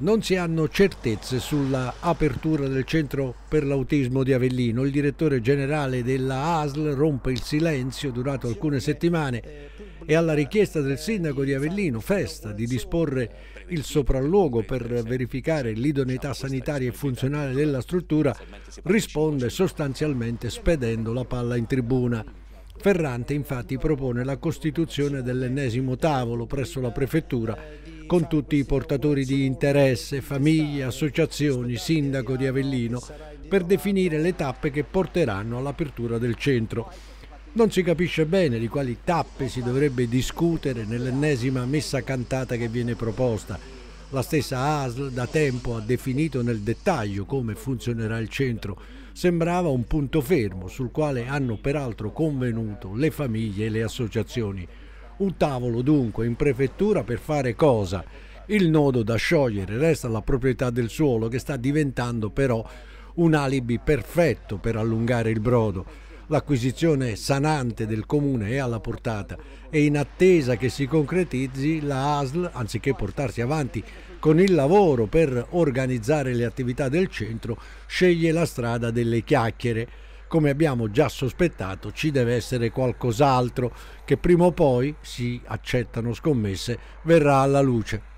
Non si hanno certezze sulla apertura del centro per l'autismo di Avellino. Il direttore generale della ASL rompe il silenzio durato alcune settimane e alla richiesta del sindaco di Avellino, Festa, di disporre il sopralluogo per verificare l'idoneità sanitaria e funzionale della struttura, risponde sostanzialmente spedendo la palla in tribuna. Ferrante infatti propone la costituzione dell'ennesimo tavolo presso la prefettura con tutti i portatori di interesse, famiglie, associazioni, sindaco di Avellino, per definire le tappe che porteranno all'apertura del centro. Non si capisce bene di quali tappe si dovrebbe discutere nell'ennesima messa cantata che viene proposta. La stessa ASL da tempo ha definito nel dettaglio come funzionerà il centro. Sembrava un punto fermo sul quale hanno peraltro convenuto le famiglie e le associazioni. Un tavolo dunque in prefettura per fare cosa? Il nodo da sciogliere resta la proprietà del suolo che sta diventando però un alibi perfetto per allungare il brodo. L'acquisizione sanante del comune è alla portata e in attesa che si concretizzi la ASL, anziché portarsi avanti con il lavoro per organizzare le attività del centro, sceglie la strada delle chiacchiere come abbiamo già sospettato ci deve essere qualcos'altro che prima o poi, si accettano scommesse, verrà alla luce.